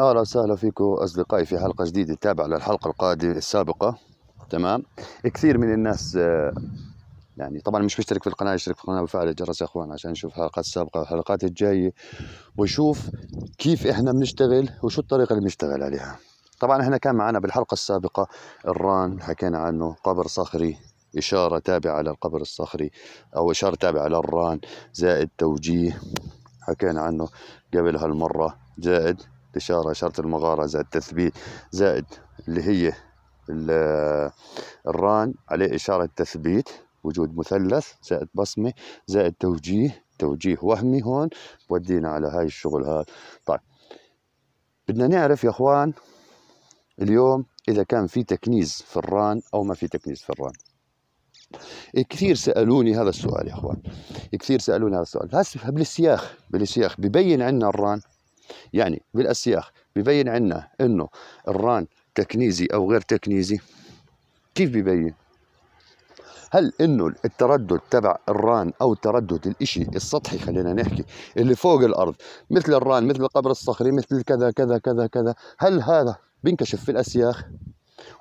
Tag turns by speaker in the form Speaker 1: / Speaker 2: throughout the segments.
Speaker 1: اهلا وسهلا فيكم اصدقائي في حلقه جديده تابعه للحلقه القادمه السابقه تمام كثير من الناس آه، يعني طبعا مش مشترك في القناه يشترك في القناه وفعل الجرس يا اخوان عشان يشوف الحلقات السابقه والحلقات الجايه ويشوف كيف احنا بنشتغل وشو الطريقه اللي بنشتغل عليها طبعا احنا كان معنا بالحلقه السابقه الران حكينا عنه قبر صخري إشارة تابعة للقبر الصخري أو إشارة تابعة للران زائد توجيه حكينا عنه قبل هالمرة زائد الإشارة إشارة المغارة زائد تثبيت زائد اللي هي الران عليه إشارة تثبيت وجود مثلث زائد بصمة زائد توجيه توجيه وهمي هون ودينا على هاي الشغل هذا طيب بدنا نعرف يا اخوان اليوم اذا كان في تكنيز في الران او ما في تكنيز في الران كثير سالوني هذا السؤال يا اخوان كثير سالوني هذا السؤال هسه بالسياخ بالسياخ ببين عندنا الران يعني بالاسياخ ببين عنا انه الران تكنيزي او غير تكنيزي كيف ببين هل انه التردد تبع الران او تردد الاشي السطحي خلينا نحكي اللي فوق الارض مثل الران مثل القبر الصخري مثل كذا كذا كذا كذا هل هذا بينكشف في الاسياخ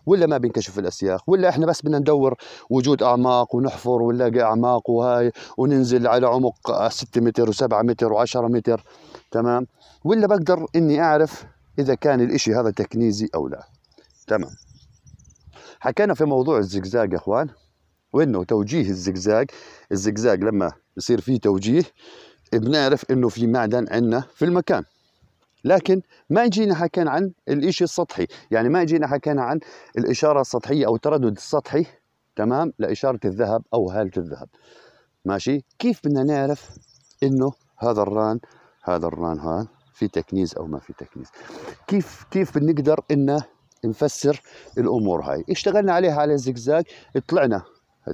Speaker 1: ولا ما بينكشف الاسياخ ولا احنا بس بدنا ندور وجود اعماق ونحفر ونلاقي اعماق وهاي وننزل على عمق 6 متر و7 متر و10 متر تمام ولا بقدر اني اعرف اذا كان الاشي هذا تكنيزي او لا تمام حكينا في موضوع الزجزاج يا اخوان وانه توجيه الزجزاج الزجزاج لما يصير فيه توجيه بنعرف انه في معدن عندنا في المكان لكن ما جينا حكينا عن الإشي السطحي يعني ما جينا حكينا عن الإشارة السطحية أو التردد السطحي تمام لإشارة الذهب أو هالة الذهب ماشي كيف بدنا نعرف إنه هذا الران هذا الران هذا في تكنيز أو ما في تكنيز كيف كيف بنقدر إنه نفسر الأمور هاي اشتغلنا عليها على الزقزاق طلعنا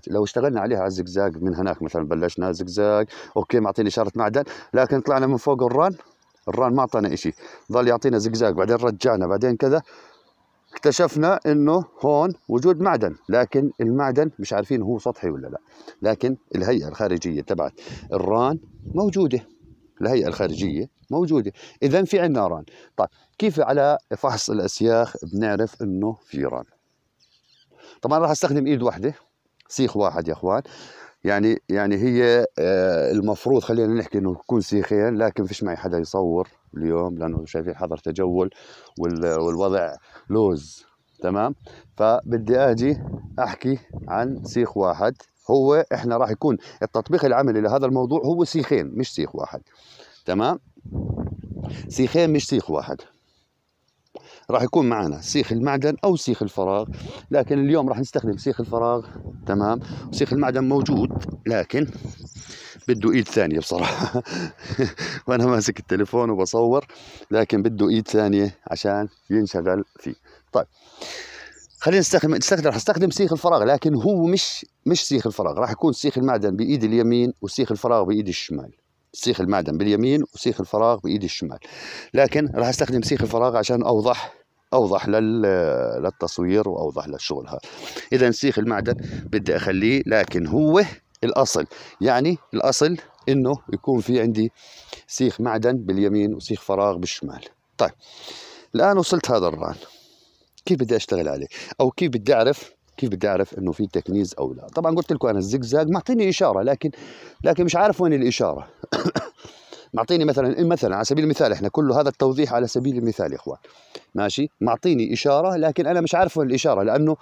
Speaker 1: لو اشتغلنا عليها على الزقزاق من هناك مثلا بلشنا زقزاق اوكي معطيني اشاره معدن لكن طلعنا من فوق الران الران ما اعطانا شيء ظل يعطينا زقزاق بعدين رجعنا بعدين كذا اكتشفنا انه هون وجود معدن لكن المعدن مش عارفين هو سطحي ولا لا لكن الهيئه الخارجيه تبعت الران موجوده الهيئه الخارجيه موجوده اذا في عندنا ران طيب كيف على فحص الاسياخ بنعرف انه في ران طبعا راح استخدم ايد واحده سيخ واحد يا اخوان يعني يعني هي آه، المفروض خلينا نحكي انه تكون سيخين لكن فيش معي حدا يصور اليوم لانه شايفين حظر تجول والوضع لوز تمام فبدي اجي احكي عن سيخ واحد هو احنا راح يكون التطبيق العملي لهذا الموضوع هو سيخين مش سيخ واحد تمام سيخين مش سيخ واحد راح يكون معنا سيخ المعدن او سيخ الفراغ لكن اليوم راح نستخدم سيخ الفراغ تمام وسيخ المعدن موجود لكن بده ايد ثانيه بصراحه وانا ماسك التليفون وبصور لكن بده ايد ثانيه عشان ينشغل فيه طيب خلينا نستخدم استخدم راح استخدم سيخ الفراغ لكن هو مش مش سيخ الفراغ راح يكون سيخ المعدن بايد اليمين وسيخ الفراغ بايد الشمال سيخ المعدن باليمين وسيخ الفراغ بايدي الشمال لكن راح استخدم سيخ الفراغ عشان اوضح اوضح للتصوير واوضح للشغل هذا اذا سيخ المعدن بدي اخليه لكن هو الاصل يعني الاصل انه يكون في عندي سيخ معدن باليمين وسيخ فراغ بالشمال طيب الان وصلت هذا الران كيف بدي اشتغل عليه او كيف بدي اعرف كيف بدي اعرف انه في تكنيز او لا طبعا قلت لكم انا الزجزاج معطيني اشاره لكن لكن مش عارف وين الاشاره معطيني مثلا مثلا على سبيل المثال احنا كل هذا التوضيح على سبيل المثال يا اخوان ماشي معطيني اشاره لكن انا مش عارف وين الاشاره لانه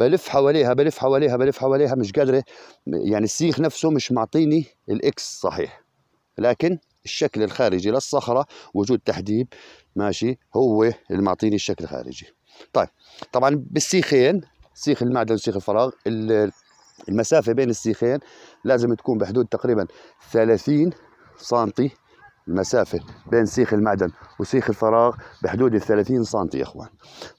Speaker 1: بلف حواليها بلف حواليها بلف حواليها مش قادره يعني السيخ نفسه مش معطيني الاكس صحيح لكن الشكل الخارجي للصخره وجود تحديب ماشي هو اللي معطيني الشكل الخارجي طيب طبعا بالسيخين سيخ المعدن وسيخ الفراغ المسافه بين السيخين لازم تكون بحدود تقريبا 30 سم المسافة بين سيخ المعدن وسيخ الفراغ بحدود ال 30 سم يا اخوان.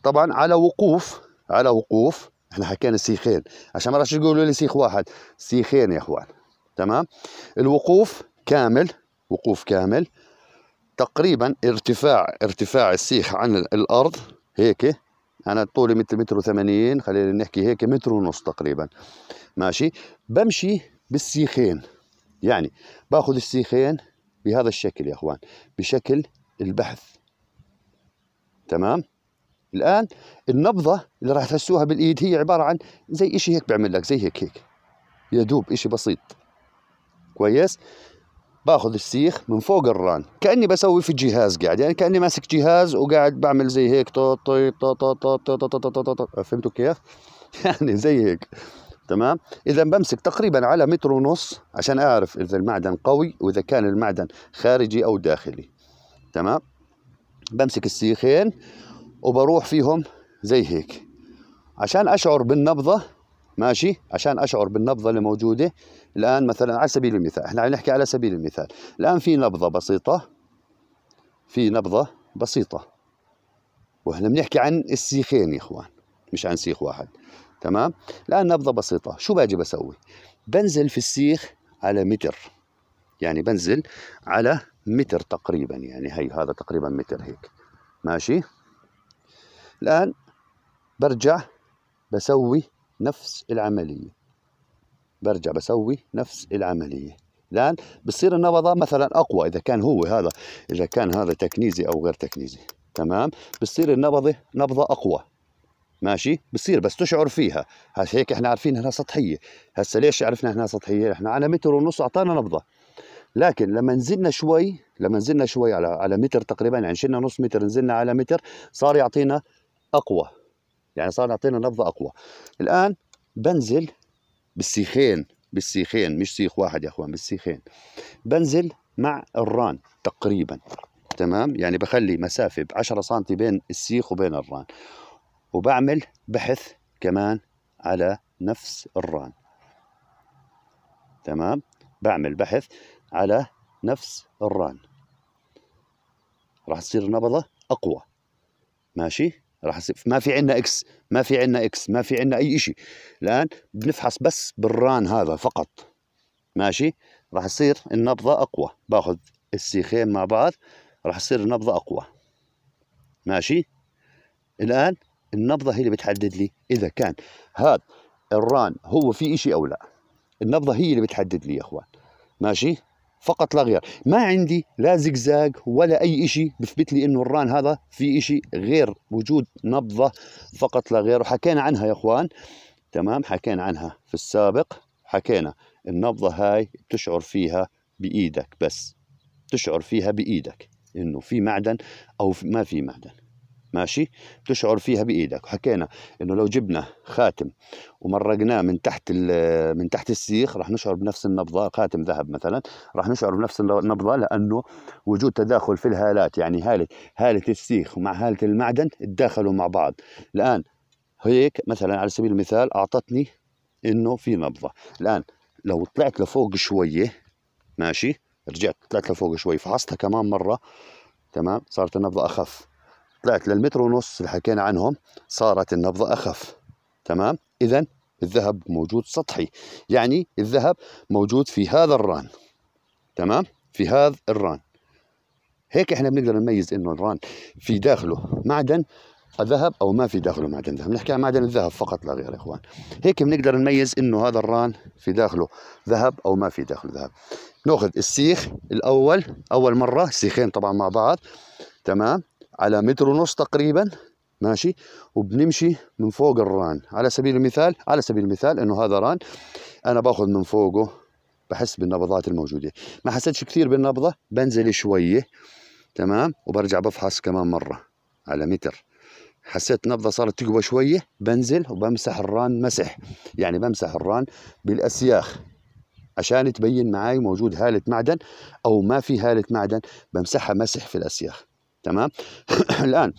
Speaker 1: طبعا على وقوف على وقوف احنا حكينا سيخين عشان ما راح يقولوا لي سيخ واحد، سيخين يا اخوان. تمام؟ الوقوف كامل وقوف كامل تقريبا ارتفاع ارتفاع السيخ عن الارض هيك انا طولي مثل متر وثمانين خلينا نحكي هيك متر ونص تقريبا ماشي بمشي بالسيخين يعني باخذ السيخين بهذا الشكل يا اخوان بشكل البحث تمام الان النبضه اللي راح تحسوها بالايد هي عباره عن زي شيء هيك بعمل لك زي هيك هيك يا دوب شيء بسيط كويس باخذ السيخ من فوق الران كاني بسوي في الجهاز قاعد يعني كاني ماسك جهاز وقاعد بعمل زي هيك فهمتوا كيف يعني زي هيك تمام اذا بمسك تقريبا على متر ونص عشان اعرف اذا المعدن قوي واذا كان المعدن خارجي او داخلي تمام بمسك السيخين وبروح فيهم زي هيك عشان اشعر بالنبضه ماشي عشان اشعر بالنبضه اللي موجوده الان مثلا على سبيل المثال احنا عم نحكي على سبيل المثال الان في نبضه بسيطه في نبضه بسيطه واحنا بنحكي عن السيخين يا اخوان مش عن سيخ واحد تمام الان نبضه بسيطه شو باجي بسوي بنزل في السيخ على متر يعني بنزل على متر تقريبا يعني هي هذا تقريبا متر هيك ماشي الان برجع بسوي نفس العملية برجع بسوي نفس العملية الآن بصير النبضة مثلا أقوى إذا كان هو هذا إذا كان هذا تكنيزي أو غير تكنيزي تمام بصير النبضة نبضة أقوى ماشي بصير بس تشعر فيها هسه هيك احنا عارفين انها سطحيه هسه ليش عرفنا انها سطحيه احنا على متر ونص اعطانا نبضه لكن لما نزلنا شوي لما نزلنا شوي على على متر تقريبا يعني شلنا نص متر نزلنا على متر صار يعطينا اقوى يعني صار يعطينا نبضه اقوى الان بنزل بالسيخين بالسيخين مش سيخ واحد يا اخوان بالسيخين بنزل مع الران تقريبا تمام يعني بخلي مسافه ب 10 سم بين السيخ وبين الران وبعمل بحث كمان على نفس الران تمام بعمل بحث على نفس الران راح تصير النبضه اقوى ماشي راح ما في عندنا اكس ما في عندنا اكس ما في عندنا اي شيء الان بنفحص بس بالران هذا فقط ماشي راح يصير النبضه اقوى باخذ السيخين مع بعض راح يصير النبضه اقوى ماشي الان النبضه هي اللي بتحدد لي اذا كان هذا الران هو في شيء او لا النبضه هي اللي بتحدد لي يا اخوان ماشي فقط لا غير ما عندي لا زجزاج ولا أي شيء بثبت لي إنه الران هذا في شيء غير وجود نبضة فقط لا غير وحكينا عنها يا إخوان تمام حكينا عنها في السابق حكينا النبضة هاي بتشعر فيها بإيدك بس تشعر فيها بإيدك إنه في معدن أو ما في معدن ماشي بتشعر فيها بايدك وحكينا انه لو جبنا خاتم ومرقناه من تحت من تحت السيخ راح نشعر بنفس النبضه خاتم ذهب مثلا راح نشعر بنفس النبضه لانه وجود تداخل في الهالات يعني هاله هاله السيخ مع هاله المعدن تداخلوا مع بعض الان هيك مثلا على سبيل المثال اعطتني انه في نبضه الان لو طلعت لفوق شويه ماشي رجعت طلعت لفوق شوي فحصتها كمان مره تمام صارت النبضه اخف طلعت للمتر ونص اللي حكينا عنهم صارت النبضة أخف تمام إذا الذهب موجود سطحي يعني الذهب موجود في هذا الران تمام في هذا الران هيك احنا بنقدر نميز انه الران في داخله معدن ذهب او ما في داخله معدن ذهب نحكي عن معدن الذهب فقط لا غير يا اخوان هيك بنقدر نميز انه هذا الران في داخله ذهب او ما في داخله ذهب ناخذ السيخ الاول اول مره سيخين طبعا مع بعض تمام على متر ونص تقريبا ماشي وبنمشي من فوق الران على سبيل المثال على سبيل المثال انه هذا ران انا باخذ من فوقه بحس بالنبضات الموجوده ما حسيتش كثير بالنبضه بنزل شويه تمام وبرجع بفحص كمان مره على متر حسيت نبضه صارت تقوى شويه بنزل وبمسح الران مسح يعني بمسح الران بالاسياخ عشان تبين معي موجود هاله معدن او ما في هاله معدن بمسحها مسح في الاسياخ تمام الان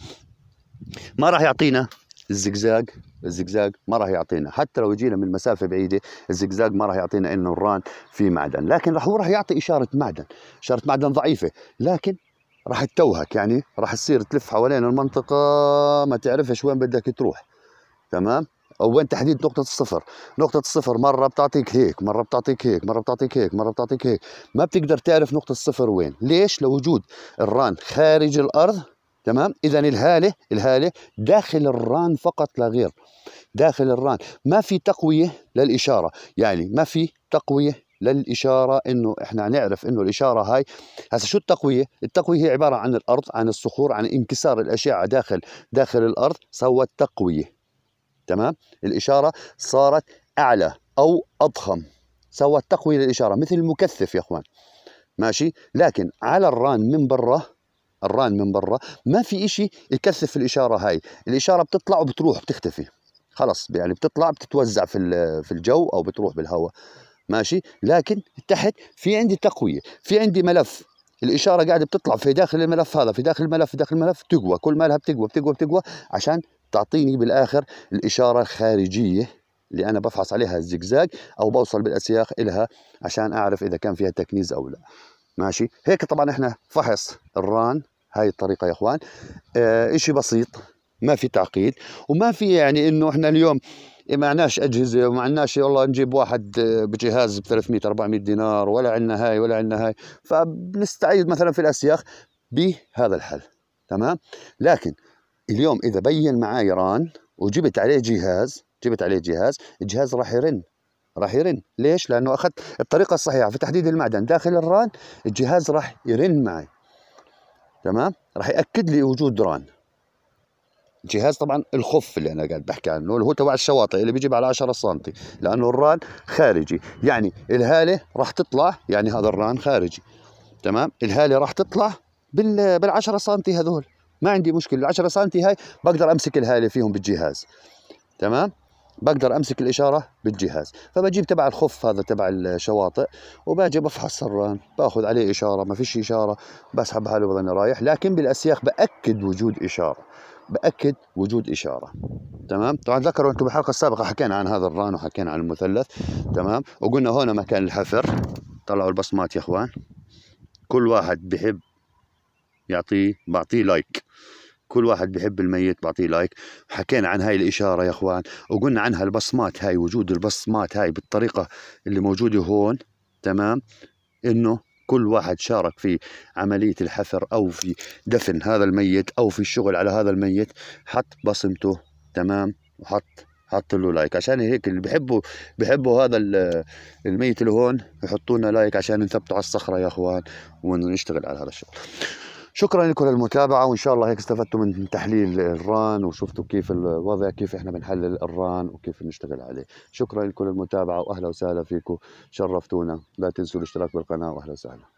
Speaker 1: ما راح يعطينا الزقزاق الزقزاق ما راح يعطينا حتى لو جينا من مسافه بعيده الزقزاق ما راح يعطينا انه الران في معدن لكن راح هو راح يعطي اشاره معدن اشاره معدن ضعيفه لكن راح تتوهك يعني راح تصير تلف حوالين المنطقه ما تعرفش وين بدك تروح تمام او وين تحديد نقطة الصفر نقطة الصفر مرة بتعطيك هيك مرة بتعطيك هيك مرة بتعطيك هيك مرة بتعطيك هيك ما بتقدر تعرف نقطة الصفر وين ليش لوجود الران خارج الأرض تمام اذا الهاله الهاله داخل الران فقط لا غير داخل الران ما في تقويه للاشاره يعني ما في تقويه للاشاره انه احنا نعرف انه الاشاره هاي هسا شو التقويه التقويه هي عباره عن الارض عن الصخور عن انكسار الاشعه داخل داخل الارض سوت تقويه تمام الإشارة صارت أعلى أو أضخم سوت تقوية للإشارة مثل المكثف يا إخوان ماشي لكن على الران من برا الران من برا ما في إشي يكثف الإشارة هاي الإشارة بتطلع وبتروح بتختفي خلص يعني بتطلع بتتوزع في في الجو أو بتروح بالهواء ماشي لكن تحت في عندي تقوية في عندي ملف الإشارة قاعدة بتطلع في داخل الملف هذا في داخل الملف في داخل الملف تقوى كل مالها بتقوى بتقوى بتقوى عشان تعطيني بالاخر الاشاره الخارجيه اللي انا بفحص عليها الزجزاج او بوصل بالاسياخ الها عشان اعرف اذا كان فيها تكنيز او لا ماشي هيك طبعا احنا فحص الران هاي الطريقه يا اخوان اه اشي بسيط ما في تعقيد وما في يعني انه احنا اليوم إيه، ما عندناش اجهزه وما عندناش والله نجيب واحد آه، بجهاز ب 300 400 دينار ولا عندنا هاي ولا عندنا هاي فبنستعيد مثلا في الاسياخ بهذا الحل تمام لكن اليوم اذا بين معي ران وجبت عليه جهاز جبت عليه جهاز الجهاز راح يرن راح يرن ليش لانه اخذت الطريقه الصحيحه في تحديد المعدن داخل الران الجهاز راح يرن معي تمام راح ياكد لي وجود ران جهاز طبعا الخف اللي انا قاعد بحكي عنه اللي هو تبع الشواطئ اللي بيجيب على 10 سم لانه الران خارجي يعني الهاله راح تطلع يعني هذا الران خارجي تمام الهاله راح تطلع بال 10 سم هذول ما عندي مشكله ال 10 سم هاي بقدر امسك الهاله فيهم بالجهاز تمام بقدر امسك الاشاره بالجهاز فبجيب تبع الخف هذا تبع الشواطئ وباجي بفحص سران باخذ عليه اشاره ما فيش اشاره بسحب حاله بضلني رايح لكن بالاسياخ باكد وجود اشاره باكد وجود اشاره تمام طبعا تذكروا انتم بالحلقه السابقه حكينا عن هذا الران وحكينا عن المثلث تمام وقلنا هون مكان الحفر طلعوا البصمات يا اخوان كل واحد بحب يعطيه بعطيه لايك كل واحد بحب الميت بعطيه لايك حكينا عن هاي الإشارة يا أخوان وقلنا عنها البصمات هاي وجود البصمات هاي بالطريقة اللي موجودة هون تمام إنه كل واحد شارك في عملية الحفر أو في دفن هذا الميت أو في الشغل على هذا الميت حط بصمته تمام وحط حط له لايك عشان هيك اللي بحبوا بحبوا هذا الميت اللي هون يحطوا لنا لايك عشان نثبته على الصخرة يا اخوان ونشتغل على هذا الشغل شكرا لكم للمتابعه وان شاء الله هيك استفدتوا من تحليل الران وشفتوا كيف الوضع كيف احنا بنحلل الران وكيف بنشتغل عليه شكرا لكم للمتابعه واهلا وسهلا فيكم شرفتونا لا تنسوا الاشتراك بالقناه واهلا وسهلا